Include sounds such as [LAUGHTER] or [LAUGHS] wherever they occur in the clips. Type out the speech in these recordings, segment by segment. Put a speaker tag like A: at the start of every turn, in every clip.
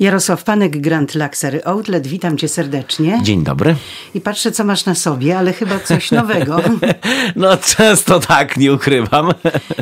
A: Jarosław Panek, Grand Luxury Outlet, witam cię serdecznie. Dzień dobry. I patrzę, co masz na sobie, ale chyba coś [LAUGHS] nowego.
B: no często tak, nie ukrywam.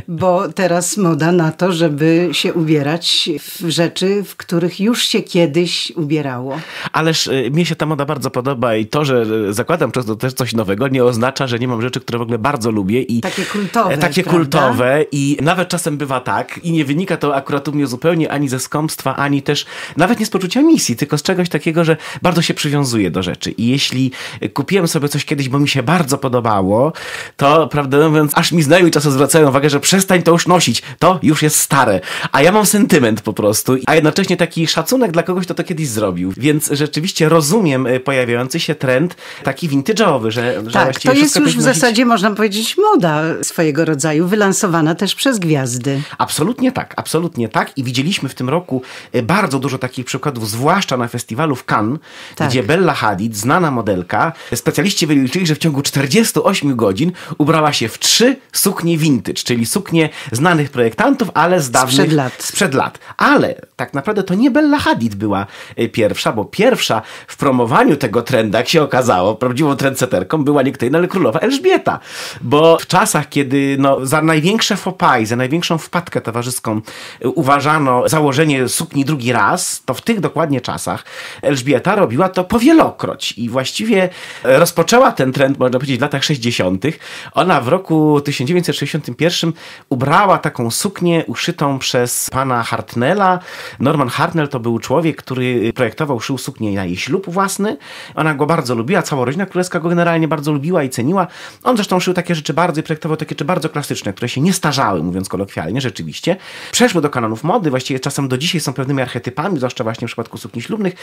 A: Bo teraz moda na to, żeby się ubierać w rzeczy, w których już się kiedyś ubierało.
B: Ależ y, mi mnie się ta moda bardzo podoba i to, że zakładam często też coś nowego, nie oznacza, że nie mam rzeczy, które w ogóle bardzo lubię. i Takie kultowe. E, takie prawda? kultowe i nawet czasem bywa tak i nie wynika to akurat u mnie zupełnie ani ze skąpstwa, ani też nawet nie z poczucia misji, tylko z czegoś takiego, że bardzo się przywiązuje do rzeczy. I jeśli kupiłem sobie coś kiedyś, bo mi się bardzo podobało, to prawdę mówiąc, aż mi znajomi czasem zwracają uwagę, że przestań to już nosić, to już jest stare. A ja mam sentyment po prostu, a jednocześnie taki szacunek dla kogoś, kto to kiedyś zrobił. Więc rzeczywiście rozumiem y, pojawiający się trend taki vintage'owy, że, że tak, to jest już w nosić... zasadzie,
A: można powiedzieć, moda swojego rodzaju, wylansowana też
B: przez gwiazdy. Absolutnie tak, absolutnie tak. I widzieliśmy w tym roku y, bardzo dużo takich takich przykładów, zwłaszcza na festiwalu w Cannes, tak. gdzie Bella Hadid, znana modelka, specjaliści wyliczyli, że w ciągu 48 godzin ubrała się w trzy suknie vintage, czyli suknie znanych projektantów, ale z dawnych... Sprzed lat. Sprzed lat. Ale tak naprawdę to nie Bella Hadid była y, pierwsza, bo pierwsza w promowaniu tego trendu, jak się okazało, prawdziwą trendseterką była nie kto ale królowa Elżbieta. Bo w czasach, kiedy no, za największe faux pas, za największą wpadkę towarzyską y, uważano założenie sukni drugi raz, to w tych dokładnie czasach Elżbieta robiła to powielokroć i właściwie e, rozpoczęła ten trend, można powiedzieć, w latach 60. Ona w roku 1961 ubrała taką suknię uszytą przez pana Hartnella. Norman Hartnell to był człowiek, który projektował, szył suknię na jej ślub własny. Ona go bardzo lubiła, cała rodzina królewska go generalnie bardzo lubiła i ceniła. On zresztą szył takie rzeczy bardzo i projektował takie rzeczy bardzo klasyczne, które się nie starzały, mówiąc kolokwialnie, rzeczywiście. Przeszły do kanonów mody, właściwie czasem do dzisiaj są pewnymi archetypami, zwłaszcza właśnie w przypadku sukni ślubnych.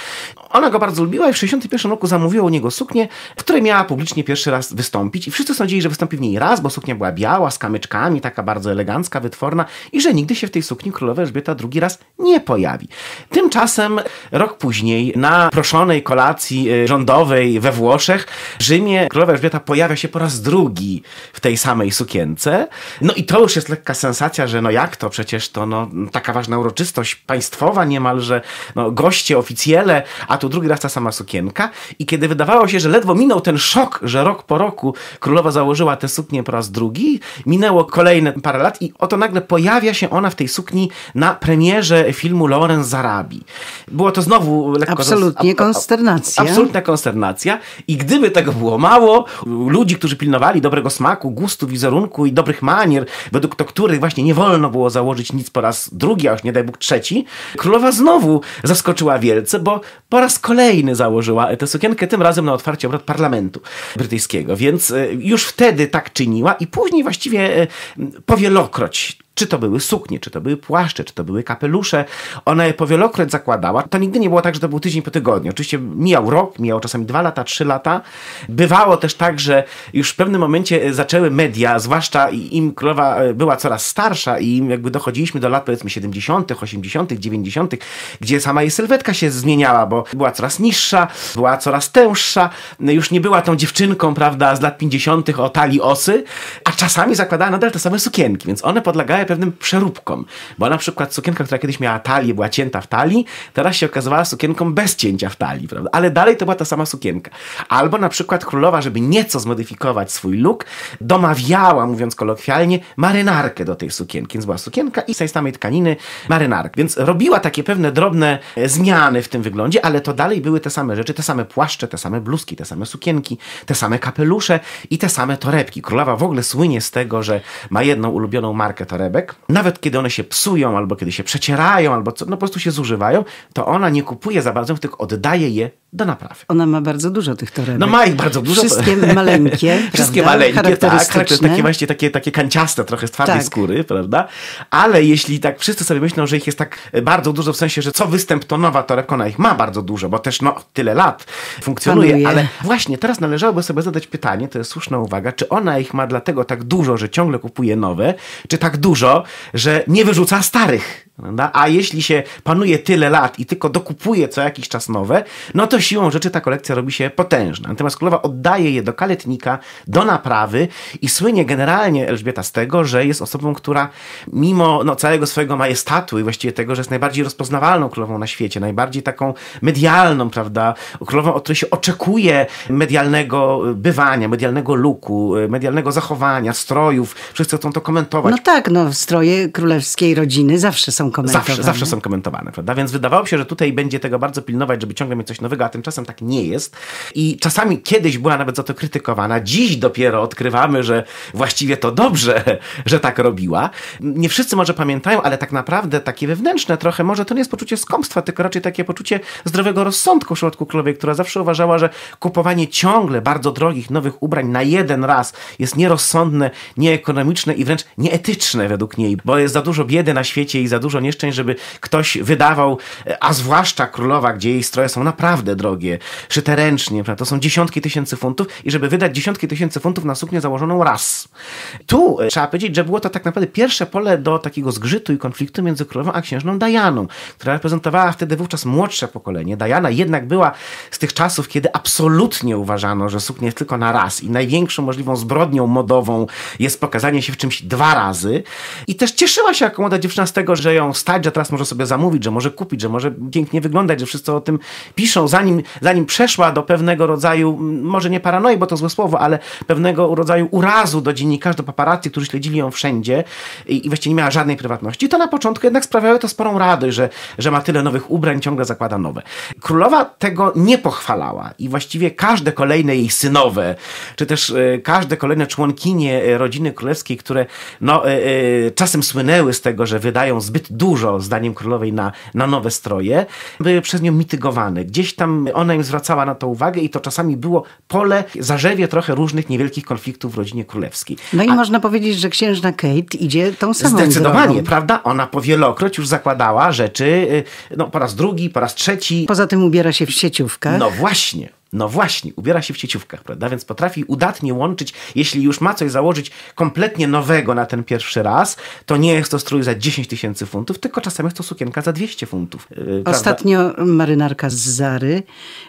B: Ona go bardzo lubiła i w 1961 roku zamówiła u niego suknię, w której miała publicznie pierwszy raz wystąpić i wszyscy sądzili, że wystąpi w niej raz, bo suknia była biała, z kamyczkami, taka bardzo elegancka, wytworna i że nigdy się w tej sukni królowa Elżbieta drugi raz nie pojawi. Tymczasem rok później na proszonej kolacji y, rządowej we Włoszech w Rzymie królowa Elżbieta pojawia się po raz drugi w tej samej sukience. No i to już jest lekka sensacja, że no jak to, przecież to no, taka ważna uroczystość państwowa niemalże, no, goście, oficjele, a tu drugi raz ta sama sukienka. I kiedy wydawało się, że ledwo minął ten szok, że rok po roku królowa założyła tę suknię po raz drugi, minęło kolejne parę lat i oto nagle pojawia się ona w tej sukni na premierze filmu Lorenz Zarabi. Było to znowu lekko... Absolutnie konsternacja. Absolutna konsternacja. I gdyby tego było mało, ludzi, którzy pilnowali dobrego smaku, gustu, wizerunku i dobrych manier, według których właśnie nie wolno było założyć nic po raz drugi, a już nie daj Bóg trzeci, królowa znowu zaskoczyła wielce, bo po raz kolejny założyła tę sukienkę, tym razem na otwarcie obrad parlamentu brytyjskiego. Więc e, już wtedy tak czyniła i później właściwie e, powielokroć czy to były suknie, czy to były płaszcze, czy to były kapelusze. Ona je powielokroć zakładała. To nigdy nie było tak, że to był tydzień po tygodniu. Oczywiście mijał rok, mijał czasami dwa lata, trzy lata. Bywało też tak, że już w pewnym momencie e, zaczęły media, zwłaszcza im królowa e, była coraz starsza i im jakby dochodziliśmy do lat powiedzmy 70., 80., 90., gdzie sama jej sylwetka się zmieniała, bo była coraz niższa, była coraz tęższa, no już nie była tą dziewczynką, prawda, z lat 50. o talii osy, a czasami zakładała nadal te same sukienki, więc one podlegały poddaje pewnym przeróbkom. Bo na przykład sukienka, która kiedyś miała talię, była cięta w talii, teraz się okazywała sukienką bez cięcia w talii, prawda? Ale dalej to była ta sama sukienka. Albo na przykład królowa, żeby nieco zmodyfikować swój look, domawiała, mówiąc kolokwialnie, marynarkę do tej sukienki. Więc była sukienka i z tej samej tkaniny marynarkę. Więc robiła takie pewne drobne zmiany w tym wyglądzie, ale to dalej były te same rzeczy, te same płaszcze, te same bluzki, te same sukienki, te same kapelusze i te same torebki. Królowa w ogóle słynie z tego, że ma jedną ulubioną markę toreb torebek, nawet kiedy one się psują, albo kiedy się przecierają, albo co, no po prostu się zużywają, to ona nie kupuje za bardzo, tylko oddaje je do naprawy. Ona ma bardzo dużo tych torebek. No ma ich bardzo dużo. Wszystkie maleńkie. [LAUGHS] Wszystkie maleńkie, tak. Takie właśnie takie, takie kanciaste, trochę z twardej tak. skóry, prawda? Ale jeśli tak wszyscy sobie myślą, że ich jest tak bardzo dużo, w sensie, że co występ, to nowa torebka, ona ich ma bardzo dużo, bo też no tyle lat funkcjonuje. Panuje. Ale właśnie teraz należałoby sobie zadać pytanie, to jest słuszna uwaga, czy ona ich ma dlatego tak dużo, że ciągle kupuje nowe, czy tak dużo, że nie wyrzuca starych, prawda? A jeśli się panuje tyle lat i tylko dokupuje co jakiś czas nowe, no to siłą rzeczy ta kolekcja robi się potężna. Natomiast królowa oddaje je do kaletnika, do naprawy i słynie generalnie Elżbieta z tego, że jest osobą, która mimo no, całego swojego majestatu i właściwie tego, że jest najbardziej rozpoznawalną królową na świecie, najbardziej taką medialną, prawda, królową, od której się oczekuje medialnego bywania, medialnego luku, medialnego zachowania, strojów, wszyscy chcą to komentować. No tak, no stroje królewskiej rodziny zawsze są komentowane. Zawsze, zawsze są komentowane, prawda, więc wydawało się, że tutaj będzie tego bardzo pilnować, żeby ciągle mieć coś nowego, a tymczasem tak nie jest. I czasami kiedyś była nawet za to krytykowana, dziś dopiero odkrywamy, że właściwie to dobrze, że tak robiła. Nie wszyscy może pamiętają, ale tak naprawdę takie wewnętrzne trochę, może to nie jest poczucie skąpstwa, tylko raczej takie poczucie zdrowego rozsądku w środku królowej, która zawsze uważała, że kupowanie ciągle bardzo drogich nowych ubrań na jeden raz jest nierozsądne, nieekonomiczne i wręcz nieetyczne według niej, bo jest za dużo biedy na świecie i za dużo nieszczęść, żeby ktoś wydawał, e, a zwłaszcza królowa, gdzie jej stroje są naprawdę drogie, szyte ręcznie, prawda? to są dziesiątki tysięcy funtów i żeby wydać dziesiątki tysięcy funtów na suknię założoną raz. Tu e, trzeba powiedzieć, że było to tak naprawdę pierwsze pole do takiego zgrzytu i konfliktu między królową a księżną Dajaną, która reprezentowała wtedy wówczas młodsze pokolenie. Dajana jednak była z tych czasów, kiedy absolutnie uważano, że suknia jest tylko na raz i największą możliwą zbrodnią modową jest pokazanie się w czymś dwa razy. I też cieszyła się jako młoda dziewczyna z tego, że ją stać, że teraz może sobie zamówić, że może kupić, że może pięknie wyglądać, że wszyscy o tym piszą, zanim zanim, zanim przeszła do pewnego rodzaju, może nie paranoi, bo to złe słowo, ale pewnego rodzaju urazu do dziennikarzy, do paparazzi, którzy śledzili ją wszędzie i, i właściwie nie miała żadnej prywatności, to na początku jednak sprawiały to sporą radość, że, że ma tyle nowych ubrań, ciągle zakłada nowe. Królowa tego nie pochwalała i właściwie każde kolejne jej synowe, czy też e, każde kolejne członkinie e, rodziny królewskiej, które no, e, czasem słynęły z tego, że wydają zbyt dużo, zdaniem królowej, na, na nowe stroje, były przez nią mitygowane. Gdzieś tam ona im zwracała na to uwagę i to czasami było pole, zarzewie trochę różnych niewielkich konfliktów w rodzinie królewskiej.
A: No i A... można powiedzieć, że księżna Kate idzie tą samą drogą. Zdecydowanie,
B: prawda? Ona po wielokroć już zakładała rzeczy, y, no po raz drugi, po raz trzeci. Poza tym ubiera się w sieciówkę. No właśnie. No właśnie, ubiera się w cieciówkach, prawda? Więc potrafi udatnie łączyć, jeśli już ma coś założyć kompletnie nowego na ten pierwszy raz, to nie jest to strój za 10 tysięcy funtów, tylko czasami jest to sukienka za 200 funtów. Yy, Ostatnio
A: prawda? marynarka z Zary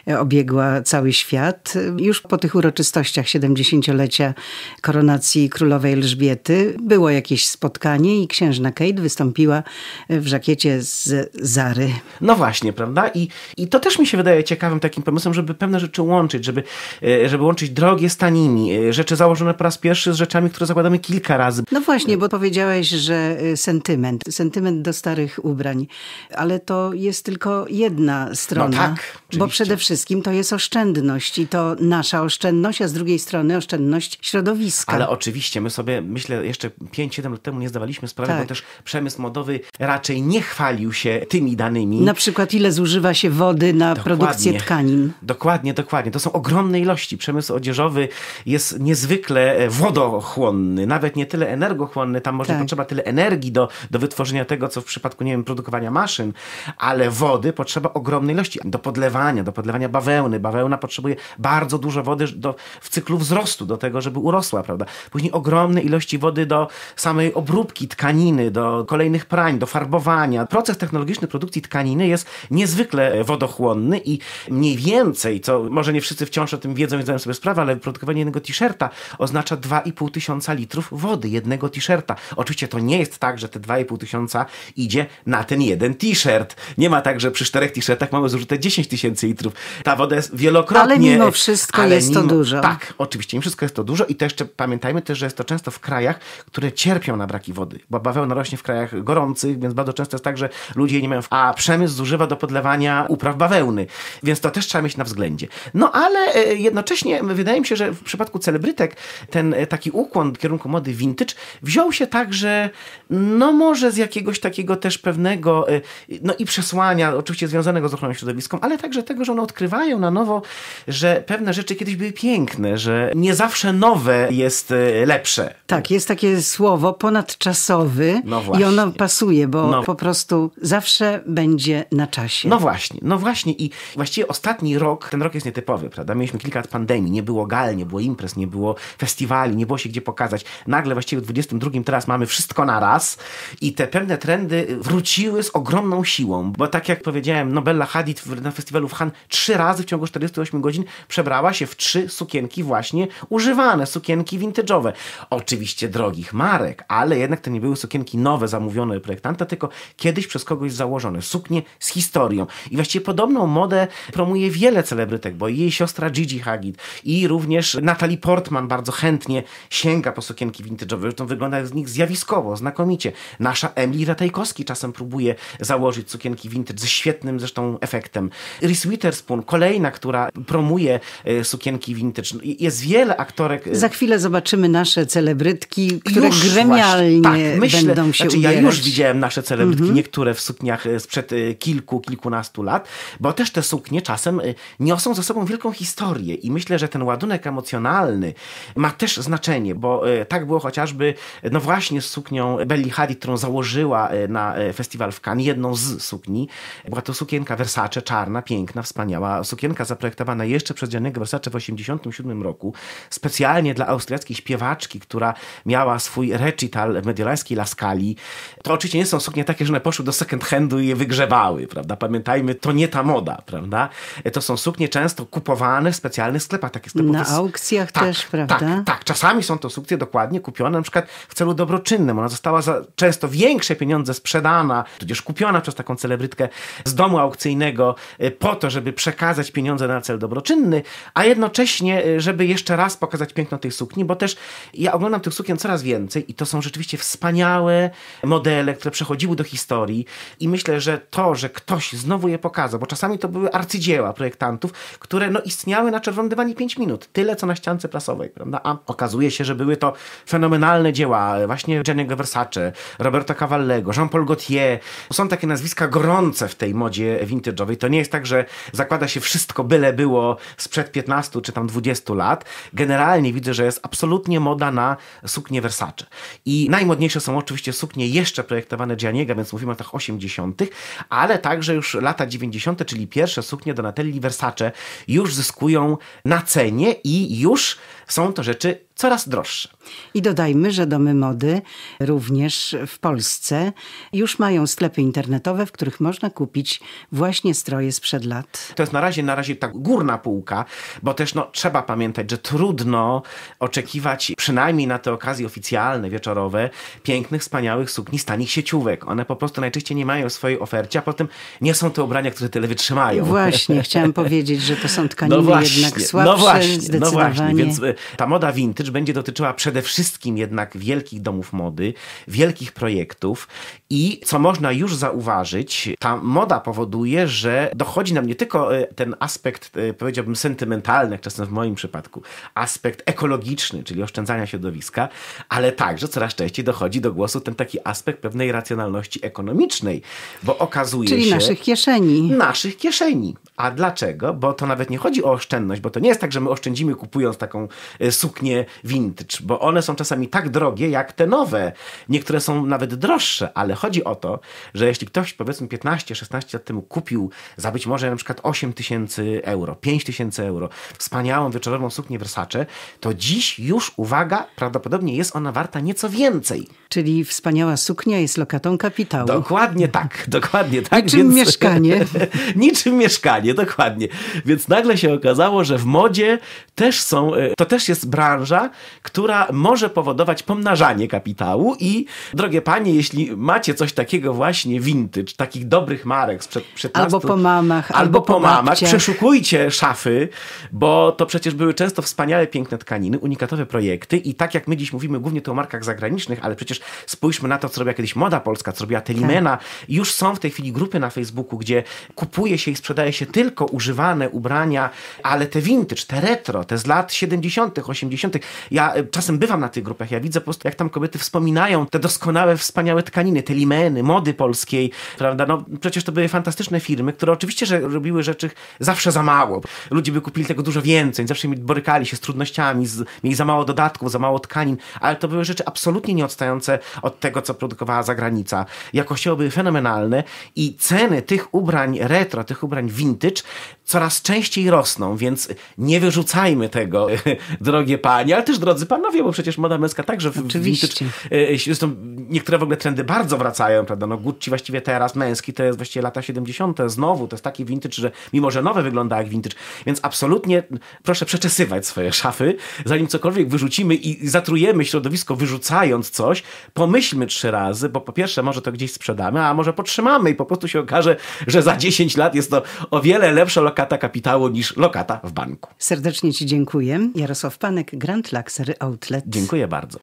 A: e, obiegła cały świat. Już po tych uroczystościach 70-lecia koronacji królowej Elżbiety było jakieś spotkanie i
B: księżna Kate wystąpiła e, w żakiecie z Zary. No właśnie, prawda? I, i to też mi się wydaje ciekawym takim pomysłem, żeby pewne rzeczy rzeczy łączyć, żeby, e, żeby łączyć drogie z tanimi, e, rzeczy założone po raz pierwszy z rzeczami, które zakładamy kilka razy.
A: No właśnie, bo powiedziałeś, że e, sentyment, sentyment do starych ubrań, ale to jest tylko jedna strona. No tak, oczywiście. bo przede wszystkim to jest oszczędność i to nasza oszczędność, a z drugiej
B: strony oszczędność środowiska. Ale oczywiście, my sobie, myślę, jeszcze 5-7 lat temu nie zdawaliśmy sprawy, tak. bo też przemysł modowy raczej nie chwalił się tymi danymi. Na
A: przykład ile zużywa się
B: wody na Dokładnie. produkcję tkanin. Dokładnie, dokładnie. To są ogromne ilości. Przemysł odzieżowy jest niezwykle e, wodochłonny, nawet nie tyle energochłonny, tam może tak. potrzeba tyle energii do, do wytworzenia tego, co w przypadku, nie wiem, produkowania maszyn, ale wody potrzeba ogromnej ilości do podlewania, do podlewania bawełny. Bawełna potrzebuje bardzo dużo wody do, w cyklu wzrostu, do tego, żeby urosła, prawda? Później ogromne ilości wody do samej obróbki tkaniny, do kolejnych prań, do farbowania. Proces technologiczny produkcji tkaniny jest niezwykle e, wodochłonny i mniej więcej, co może nie wszyscy wciąż o tym wiedzą i zdają sobie sprawę, ale wyprodukowanie jednego t-shirta oznacza 2,5 tysiąca litrów wody, jednego t-shirta. Oczywiście to nie jest tak, że te 2,5 tysiąca idzie na ten jeden t-shirt. Nie ma tak, że przy czterech t-shirtach mamy zużyte 10 tysięcy litrów. Ta woda jest wielokrotnie... Ale mimo wszystko ale jest mimo, to dużo. Tak, oczywiście, mimo wszystko jest to dużo i to jeszcze pamiętajmy też, że jest to często w krajach, które cierpią na braki wody, bo bawełna rośnie w krajach gorących, więc bardzo często jest tak, że ludzie nie mają... A przemysł zużywa do podlewania upraw bawełny, więc to też trzeba mieć na względzie. No ale e, jednocześnie wydaje mi się, że w przypadku celebrytek ten e, taki ukłon w kierunku mody vintage wziął się także, no może z jakiegoś takiego też pewnego, e, no i przesłania, oczywiście związanego z ochroną środowiską, ale także tego, że one odkrywają na nowo, że pewne rzeczy kiedyś były piękne, że nie zawsze nowe jest lepsze. Tak, jest takie słowo ponadczasowy no i ono
A: pasuje, bo no. po
B: prostu zawsze będzie na czasie. No właśnie, no właśnie i właściwie ostatni rok, ten rok jest jest nietypowy, prawda? Mieliśmy kilka lat pandemii, nie było gal, nie było imprez, nie było festiwali, nie było się gdzie pokazać. Nagle właściwie w 22 teraz mamy wszystko na raz i te pewne trendy wróciły z ogromną siłą, bo tak jak powiedziałem, Nobella Hadid na festiwalu w Han trzy razy w ciągu 48 godzin przebrała się w trzy sukienki właśnie używane, sukienki vintage'owe. Oczywiście drogich marek, ale jednak to nie były sukienki nowe, zamówione projektanta, tylko kiedyś przez kogoś założone. Suknie z historią. I właściwie podobną modę promuje wiele celebrytek bo jej siostra Gigi Hagid i również Natalie Portman bardzo chętnie sięga po sukienki vintage'owe. To wygląda z nich zjawiskowo, znakomicie. Nasza Emily Ratajkowski czasem próbuje założyć sukienki vintage ze świetnym zresztą efektem. Reese Witherspoon, kolejna, która promuje e, sukienki vintage. Jest wiele aktorek... E, Za
A: chwilę zobaczymy nasze celebrytki, które już gremialnie właśnie, tak, myślę, będą się znaczy, ubierać. Ja już widziałem
B: nasze celebrytki, mhm. niektóre w sukniach e, sprzed kilku, kilkunastu lat, bo też te suknie czasem niosą ze za sobą wielką historię i myślę, że ten ładunek emocjonalny ma też znaczenie, bo e, tak było chociażby, e, no właśnie z suknią Belli Hadid, którą założyła e, na festiwal w Cannes, jedną z sukni. Była to sukienka Versace, czarna, piękna, wspaniała. Sukienka zaprojektowana jeszcze przez Gianniego Versace w 1987 roku, specjalnie dla austriackiej śpiewaczki, która miała swój recital w mediolańskiej Laskali. To oczywiście nie są suknie takie, że one poszły do second handu i je wygrzewały, prawda? Pamiętajmy, to nie ta moda, prawda? To są suknie często często kupowane w specjalnych sklepach. Takie sklepy na aukcjach tak, też, tak, prawda? Tak, tak, czasami są to sukcje dokładnie kupione na przykład w celu dobroczynnym. Ona została za często większe pieniądze sprzedana, tudzież kupiona przez taką celebrytkę z domu aukcyjnego y, po to, żeby przekazać pieniądze na cel dobroczynny, a jednocześnie, y, żeby jeszcze raz pokazać piękno tej sukni, bo też ja oglądam tych sukien coraz więcej i to są rzeczywiście wspaniałe modele, które przechodziły do historii i myślę, że to, że ktoś znowu je pokazał, bo czasami to były arcydzieła projektantów, które no, istniały na czerwonym dywanie 5 minut. Tyle, co na ściance prasowej, prawda? A okazuje się, że były to fenomenalne dzieła właśnie Gianniego Versace, Roberto Cavallego, Jean-Paul Gaultier. Są takie nazwiska gorące w tej modzie vintage'owej. To nie jest tak, że zakłada się wszystko byle było sprzed 15 czy tam 20 lat. Generalnie widzę, że jest absolutnie moda na suknie Versace. I najmodniejsze są oczywiście suknie jeszcze projektowane Gianniego, więc mówimy o latach 80., ale także już lata 90., czyli pierwsze suknie Donatelli Versace, już zyskują na cenie i już są to rzeczy coraz droższe. I dodajmy, że domy mody
A: również w Polsce już mają sklepy internetowe, w których można kupić właśnie stroje sprzed
B: lat. To jest na razie, na razie ta górna półka, bo też no, trzeba pamiętać, że trudno oczekiwać przynajmniej na te okazje oficjalne, wieczorowe, pięknych, wspaniałych sukni z tanich sieciówek. One po prostu najczęściej nie mają swojej ofercie, a potem nie są to ubrania, które tyle wytrzymają. Właśnie, [LAUGHS] chciałam
A: powiedzieć, że to są tkaniny no właśnie, jednak no słabsze, no właśnie, zdecydowanie. No właśnie, więc
B: y, ta moda vintage będzie dotyczyła przed przede wszystkim jednak wielkich domów mody, wielkich projektów i co można już zauważyć, ta moda powoduje, że dochodzi nam nie tylko e, ten aspekt, e, powiedziałbym, sentymentalny, jak czasem w moim przypadku, aspekt ekologiczny, czyli oszczędzania środowiska, ale także coraz częściej dochodzi do głosu ten taki aspekt pewnej racjonalności ekonomicznej, bo okazuje czyli się. Czyli naszych kieszeni. Naszych kieszeni. A dlaczego? Bo to nawet nie chodzi o oszczędność, bo to nie jest tak, że my oszczędzimy kupując taką e, suknię vintage, bo one są czasami tak drogie jak te nowe. Niektóre są nawet droższe, ale chodzi o to, że jeśli ktoś powiedzmy 15-16 lat temu kupił za być może na przykład 8 tysięcy euro, 5 tysięcy euro, wspaniałą wieczorową suknię Versace, to dziś już, uwaga, prawdopodobnie jest ona warta nieco więcej. Czyli wspaniała suknia jest lokatą kapitału. Dokładnie tak, [LAUGHS] dokładnie tak. Niczym więc... mieszkanie. [LAUGHS] niczym mieszkanie, dokładnie. Więc nagle się okazało, że w modzie też są, e, to też jest branża, która może powodować pomnażanie kapitału i drogie panie, jeśli macie coś takiego właśnie vintage, takich dobrych marek sprzed 15 Albo po mamach. Albo, albo po, po mamach. Przeszukujcie szafy, bo to przecież były często wspaniale piękne tkaniny, unikatowe projekty i tak jak my dziś mówimy głównie to o markach zagranicznych, ale przecież spójrzmy na to, co robiła kiedyś Moda Polska, co robiła Telimena. Tak. Już są w tej chwili grupy na Facebooku, gdzie kupuje się i sprzedaje się tylko używane ubrania, ale te vintage, te retro, te z lat 70., 80. Ja e, czasem bywam na tych grupach, ja widzę po prostu, jak tam kobiety wspominają te doskonałe, wspaniałe tkaniny, te Limeny, mody polskiej, prawda? No przecież to były fantastyczne firmy, które oczywiście, że robiły rzeczy zawsze za mało. Ludzie by kupili tego dużo więcej, zawsze borykali się z trudnościami, z, mieli za mało dodatków, za mało tkanin, ale to były rzeczy absolutnie nieodstające od tego, co produkowała zagranica. Jakościowo były fenomenalne i ceny tych ubrań retro, tych ubrań vintage coraz częściej rosną, więc nie wyrzucajmy tego, [LAUGHS] drogie panie, ale też drodzy panowie, bo przecież moda męska także w Oczywiście. vintage, e, e, zresztą niektóre w ogóle trendy bardzo wracają, prawda? No Gucci właściwie teraz, męski, to jest właściwie lata 70. Znowu, to jest taki vintage, że mimo, że nowe wygląda jak vintage, więc absolutnie proszę przeczesywać swoje szafy, zanim cokolwiek wyrzucimy i zatrujemy środowisko wyrzucając coś, pomyślmy trzy razy, bo po pierwsze może to gdzieś sprzedamy, a może potrzymamy i po prostu się okaże, że za 10 lat jest to o wiele lepsza lokata kapitału niż lokata w banku.
A: Serdecznie Ci dziękuję. Jarosław Panek, Grand Luxury Outlet. Dziękuję bardzo.